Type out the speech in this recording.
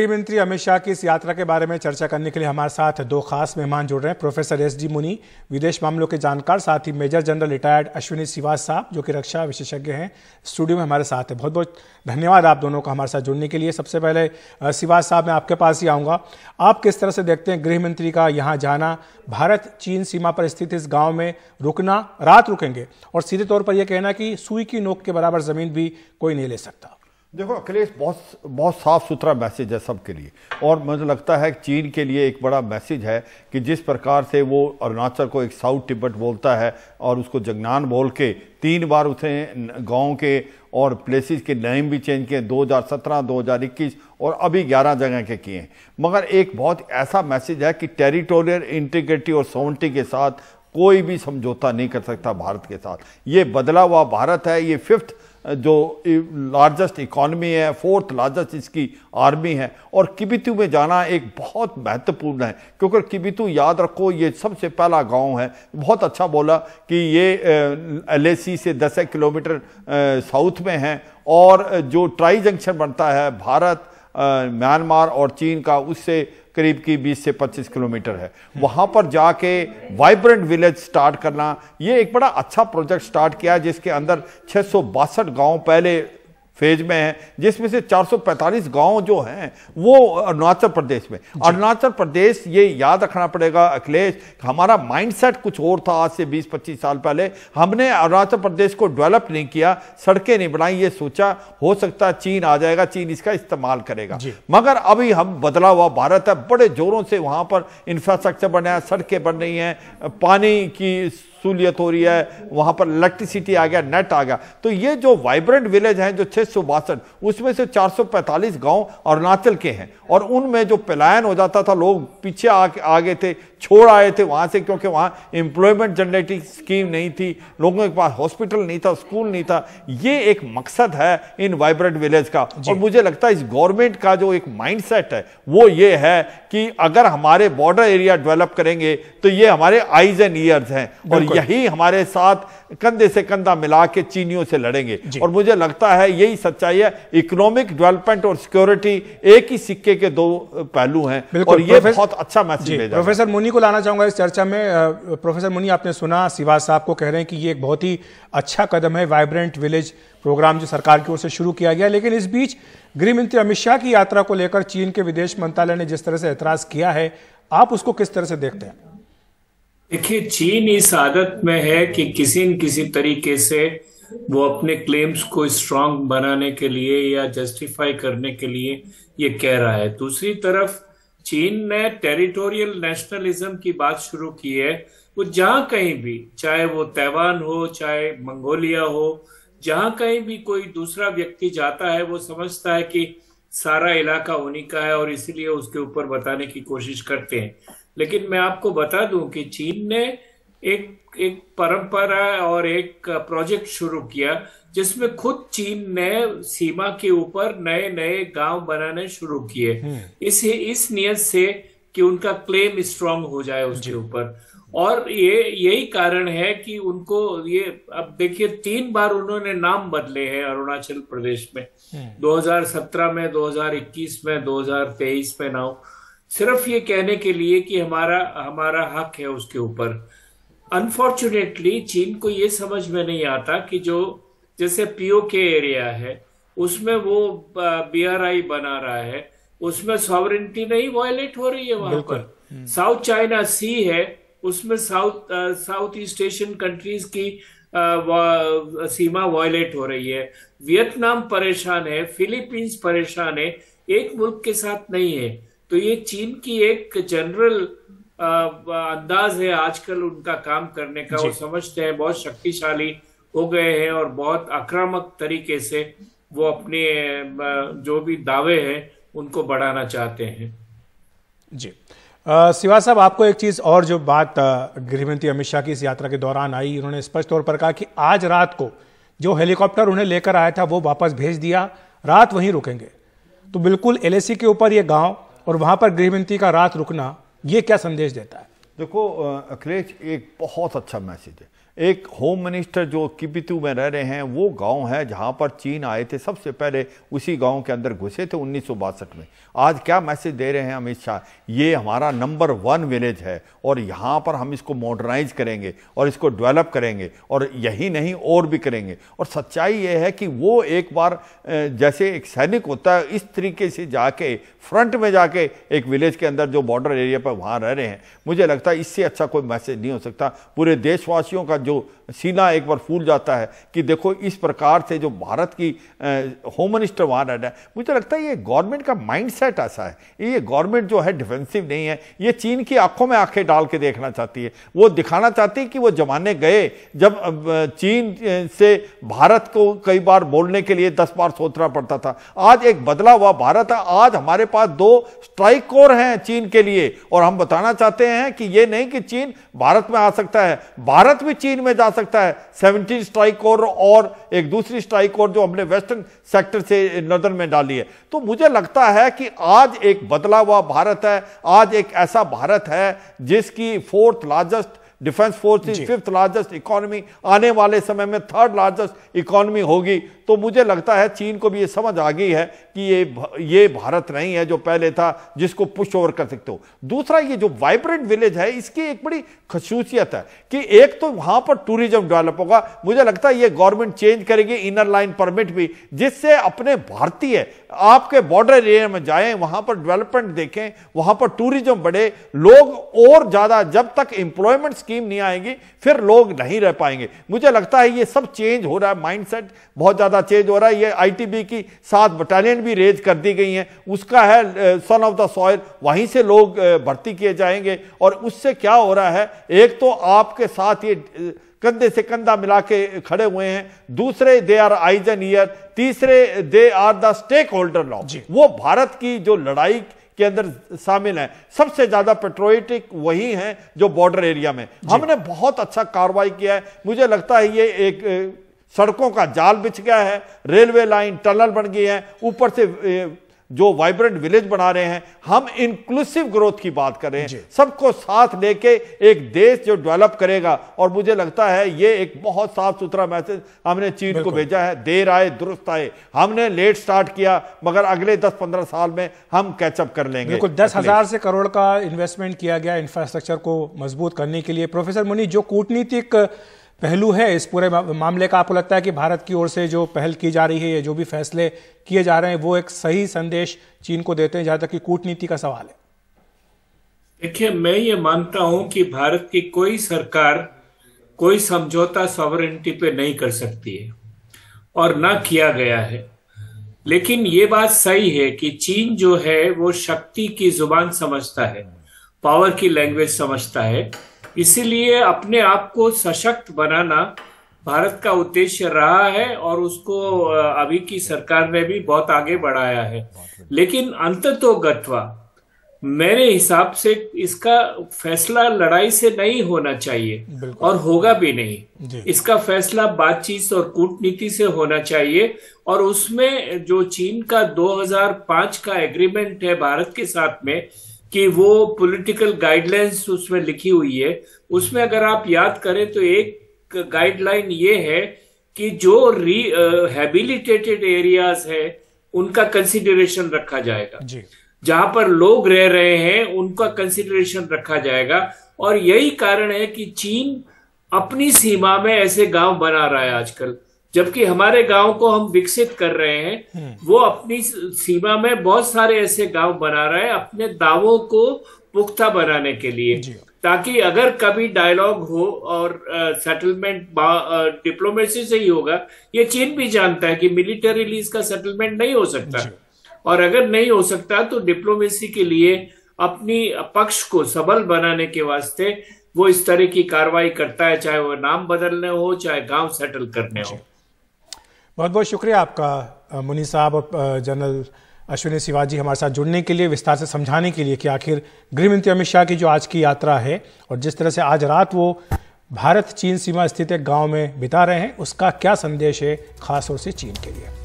मंत्री अमित शाह की इस यात्रा के बारे में चर्चा करने के लिए हमारे साथ दो खास मेहमान जुड़ रहे हैं प्रोफेसर एस डी मुनी विदेश मामलों के जानकार साथ ही major general retired Ashwini Siwas साहब जो कि रक्षा विशेषज्ञ हैं स्टूडियो में हमारे साथ हैं बहुत बहुत धन्यवाद आप दोनों का हमारे साथ जुड़ने के लिए सबसे पहले सिवास साहब मैं आपके पास ही आऊँगा आप किस तरह से देखते हैं गृह मंत्री का यहाँ जाना भारत चीन सीमा पर स्थित इस गाँव में रुकना रात रुकेंगे और सीधे तौर पर यह कहना कि सुई की नोक के बराबर ज़मीन भी कोई नहीं ले सकता देखो अखिलेश बहुत बहुत साफ सुथरा मैसेज है सबके लिए और मुझे लगता है चीन के लिए एक बड़ा मैसेज है कि जिस प्रकार से वो अरुणाचल को एक साउथ टिब्बत बोलता है और उसको जगनान बोल के तीन बार उसे गांव के और प्लेसेस के नेम भी चेंज किए 2017, 2021 और अभी 11 जगह के किए हैं मगर एक बहुत ऐसा मैसेज है कि टेरिटोरियल इंटीग्रिटी और सोवनटी के साथ कोई भी समझौता नहीं कर सकता भारत के साथ ये बदला हुआ भारत है ये फिफ्थ जो लार्जेस्ट इकॉनमी है फोर्थ लार्जेस्ट इसकी आर्मी है और किबितू में जाना एक बहुत महत्वपूर्ण है क्योंकि किबितू याद रखो ये सबसे पहला गांव है बहुत अच्छा बोला कि ये एल से दस किलोमीटर साउथ में है और जो ट्राई जंक्शन बनता है भारत म्यांमार और चीन का उससे करीब की 20 से 25 किलोमीटर है वहाँ पर जाके वाइब्रेंट विलेज स्टार्ट करना ये एक बड़ा अच्छा प्रोजेक्ट स्टार्ट किया जिसके अंदर छः गांव पहले फेज में है जिसमें से 445 गांव जो हैं वो अरुणाचल प्रदेश में अरुणाचल प्रदेश ये याद रखना पड़ेगा अखिलेश हमारा माइंडसेट कुछ और था आज से 20-25 साल पहले हमने अरुणाचल प्रदेश को डेवलप नहीं किया सड़कें नहीं बनाई ये सोचा हो सकता है चीन आ जाएगा चीन इसका इस्तेमाल करेगा मगर अभी हम बदला हुआ भारत है बड़े जोरों से वहां पर इंफ्रास्ट्रक्चर बनाया सड़कें बन रही हैं पानी की सहूलियत हो रही है वहाँ पर इलेक्ट्रिसिटी आ गया नेट आ गया तो ये जो वाइब्रेंट विलेज हैं जो छः उसमें से 445 गांव अरुणाचल के हैं और उनमें जो पलायन हो जाता था लोग पीछे आ, आ गए थे छोड़ आए थे वहाँ से क्योंकि वहाँ एम्प्लॉयमेंट जनरेटिंग स्कीम नहीं थी लोगों के पास हॉस्पिटल नहीं था स्कूल नहीं था ये एक मकसद है इन वाइब्रेंट विलेज का और मुझे लगता है इस गवर्नमेंट का जो एक माइंडसेट है वो ये है कि अगर हमारे बॉर्डर एरिया डेवलप करेंगे तो ये हमारे आईज एंड ईयर्स हैं और यही हमारे साथ कंधे से कंधा मिला के चीनियों से लड़ेंगे और मुझे लगता है यही सच्चाई है इकोनॉमिक डेवलपमेंट और सिक्योरिटी एक ही सिक्के के दो पहलू हैं और ये बहुत अच्छा मैसेज प्रोफेसर मुनि को लाना चाहूंगा इस चर्चा में प्रोफेसर मुनि आपने सुना सिवाज साहब को कह रहे हैं कि ये एक बहुत ही अच्छा कदम है वाइब्रेंट विलेज प्रोग्राम जो सरकार की ओर से शुरू किया गया लेकिन इस बीच गृह मंत्री अमित शाह की यात्रा को लेकर चीन के विदेश मंत्रालय ने जिस तरह से एतराज किया है आप उसको किस तरह से देखते हैं देखिए चीन इस आदत में है कि किसी न किसी तरीके से वो अपने क्लेम्स को स्ट्रांग बनाने के लिए या जस्टिफाई करने के लिए ये कह रहा है दूसरी तरफ चीन ने टेरिटोरियल नेशनलिज्म की बात शुरू की है वो जहां कहीं भी चाहे वो तैवान हो चाहे मंगोलिया हो जहां कहीं भी कोई दूसरा व्यक्ति जाता है वो समझता है कि सारा इलाका उन्हीं का है और इसीलिए उसके ऊपर बताने की कोशिश करते हैं लेकिन मैं आपको बता दूं कि चीन ने एक एक परंपरा और एक प्रोजेक्ट शुरू किया जिसमें खुद चीन ने सीमा के ऊपर नए नए गांव बनाने शुरू किए हम्म। इस इस नियत से कि उनका क्लेम स्ट्रांग हो जाए उसके ऊपर और ये यही कारण है कि उनको ये अब देखिए तीन बार उन्होंने नाम बदले हैं अरुणाचल प्रदेश में 2017 हम्म। में 2021 में 2023 में नाउ सिर्फ ये कहने के लिए कि हमारा हमारा हक है उसके ऊपर अनफॉर्चुनेटली चीन को ये समझ में नहीं आता कि जो जैसे पीओके एरिया है उसमें वो बीआरआई बना रहा है उसमें सॉवरिटी नहीं वायलेट हो रही है वहां पर साउथ चाइना सी है उसमें south south east Asian countries की आ, वा, सीमा वायलेट हो रही है वियतनाम परेशान है फिलीपींस परेशान है एक मुल्क के साथ नहीं है तो ये चीन की एक जनरल अंदाज है आजकल उनका काम करने का वो समझते हैं बहुत शक्तिशाली हो गए हैं और बहुत आक्रामक तरीके से वो अपने जो भी दावे हैं उनको बढ़ाना चाहते हैं जी सिवा साहब आपको एक चीज और जो बात गृहमंत्री अमित शाह की इस यात्रा के दौरान आई उन्होंने स्पष्ट तौर पर कहा कि आज रात को जो हेलीकॉप्टर उन्हें लेकर आया था वो वापस भेज दिया रात वहीं रुकेंगे तो बिल्कुल एलएसी के ऊपर ये गांव और वहां पर गृहमंत्री का रात रुकना ये क्या संदेश देता है देखो अखिलेश एक बहुत अच्छा मैसेज है एक होम मिनिस्टर जो किबितू में रह रहे हैं वो गांव है जहां पर चीन आए थे सबसे पहले उसी गांव के अंदर घुसे थे उन्नीस में आज क्या मैसेज दे रहे हैं अमित शाह ये हमारा नंबर वन विलेज है और यहाँ पर हम इसको मॉडर्नाइज करेंगे और इसको डेवलप करेंगे और यही नहीं और भी करेंगे और सच्चाई ये है कि वो एक बार जैसे एक सैनिक होता है इस तरीके से जाके फ्रंट में जाके एक विलेज के अंदर जो बॉर्डर एरिया पर वहाँ रह रहे हैं मुझे लगता लगता इससे अच्छा कोई मैसेज नहीं हो सकता पूरे देशवासियों का जो सीना एक बार फूल जाता है कि देखो इस प्रकार से जो भारत की होम मिनिस्टर वहाँ रहना है मुझे लगता है ये गवर्नमेंट का माइंडसेट ऐसा है ये गवर्नमेंट जो है डिफेंसिव नहीं है ये चीन की आंखों में आंखें डाल के देखना चाहती है वो दिखाना चाहती है कि वो जमाने गए जब चीन से भारत को कई बार बोलने के लिए दस बार सोचना पड़ता था आज एक बदला हुआ भारत है आज हमारे पास दो स्ट्राइक कोर हैं चीन के लिए और हम बताना चाहते हैं कि ये नहीं कि चीन भारत में आ सकता है भारत भी चीन में जा सकता है सेवनटीन स्ट्राइक कोर और एक दूसरी स्ट्राइक कोर जो हमने वेस्टर्न सेक्टर से नदर में डाली है तो मुझे लगता है कि आज एक बदला हुआ भारत है आज एक ऐसा भारत है जिसकी fourth largest defence force fifth largest economy आने वाले समय में थर्ड लार्जेस्ट इकोनॉमी होगी तो मुझे लगता है चीन को भी ये समझ आ गई है कि ये ये भारत नहीं है जो पहले था जिसको पुश ओवर कर सकते हो दूसरा ये जो वाइब्रेंट विलेज है इसकी एक बड़ी खसूसियत है कि एक तो वहां पर टूरिज्म डेवलप होगा मुझे लगता है ये गवर्नमेंट चेंज करेगी इनर लाइन परमिट भी जिससे अपने भारतीय आपके बॉर्डर एरिया में जाएं वहां पर डेवलपमेंट देखें वहां पर टूरिज्म बढ़े लोग और ज्यादा जब तक इंप्लॉयमेंट स्कीम नहीं आएगी फिर लोग नहीं रह पाएंगे मुझे लगता है ये सब चेंज हो रहा है माइंडसेट बहुत ज़्यादा चेंज हो रहा है ये आईटीबी की सात बटालियन भी रेज कर दी गई हैं उसका है सन ऑफ द सॉयल वहीं से लोग भर्ती किए जाएंगे और उससे क्या हो रहा है एक तो आपके साथ ये कंधे से कंधा मिला के खड़े हुए हैं दूसरे दे आर आइजन ईयर तीसरे they are the stakeholder law वो भारत की जो लड़ाई के अंदर शामिल है सबसे ज्यादा पेट्रोइटिक वही हैं जो बॉर्डर एरिया में हमने बहुत अच्छा कार्रवाई किया है मुझे लगता है ये एक सड़कों का जाल बिछ गया है रेलवे लाइन टनल बन गई है ऊपर से जो वाइब्रेंट विलेज बना रहे हैं हम इंक्लूसिव ग्रोथ की बात कर रहे हैं सबको साथ लेके एक देश जो डेवलप करेगा और मुझे लगता है ये एक बहुत साफ सुथरा मैसेज हमने चीन को भेजा है देर आए दुरुस्त आए हमने लेट स्टार्ट किया मगर अगले 10-15 साल में हम कैचअप कर लेंगे बिल्कुल दस हजार से करोड़ का इन्वेस्टमेंट किया गया इंफ्रास्ट्रक्चर को मजबूत करने के लिए प्रोफेसर मुनि जो कूटनीतिक पहलू है इस पूरे मामले का आपको लगता है कि भारत की ओर से जो पहल की जा रही है या जो भी फैसले किए जा रहे हैं वो एक सही संदेश चीन को देते हैं जहां तक कि कूटनीति का सवाल है देखिए मैं ये मानता हूं कि भारत की कोई सरकार कोई समझौता सॉवरेंटी पे नहीं कर सकती है और ना किया गया है लेकिन ये बात सही है कि चीन जो है वो शक्ति की जुबान समझता है पावर की लैंग्वेज समझता है इसीलिए अपने आप को सशक्त बनाना भारत का उद्देश्य रहा है और उसको अभी की सरकार ने भी बहुत आगे बढ़ाया है लेकिन अंत तो गठवा मेरे हिसाब से इसका फैसला लड़ाई से नहीं होना चाहिए और होगा भी नहीं इसका फैसला बातचीत और कूटनीति से होना चाहिए और उसमें जो चीन का 2005 का एग्रीमेंट है भारत के साथ में कि वो पॉलिटिकल गाइडलाइंस उसमें लिखी हुई है उसमें अगर आप याद करें तो एक गाइडलाइन ये है कि जो री हैबिलिटेटेड एरियाज है उनका कंसिडरेशन रखा जाएगा जहां पर लोग रह रहे हैं उनका कंसिडरेशन रखा जाएगा और यही कारण है कि चीन अपनी सीमा में ऐसे गांव बना रहा है आजकल जबकि हमारे गांव को हम विकसित कर रहे हैं हम्म। वो अपनी सीमा में बहुत सारे ऐसे गांव बना रहे हैं अपने दावों को पुख्ता बनाने के लिए ताकि अगर कभी डायलॉग हो और सेटलमेंट डिप्लोमेसी से ही होगा ये चीन भी जानता है कि लीज का सेटलमेंट नहीं हो सकता और अगर नहीं हो सकता तो डिप्लोमेसी के लिए अपनी पक्ष को सबल बनाने के वास्ते वो इस तरह की कार्रवाई करता है चाहे वो नाम बदलने हो चाहे गांव सेटल करने हो बहुत बहुत शुक्रिया आपका मुनी साहब और जनरल अश्विनी शिवाजी हमारे साथ जुड़ने के लिए विस्तार से समझाने के लिए कि आखिर गृहमंत्री अमित शाह की जो आज की यात्रा है और जिस तरह से आज रात वो भारत चीन सीमा स्थित एक गांव में बिता रहे हैं उसका क्या संदेश है खासतौर से चीन के लिए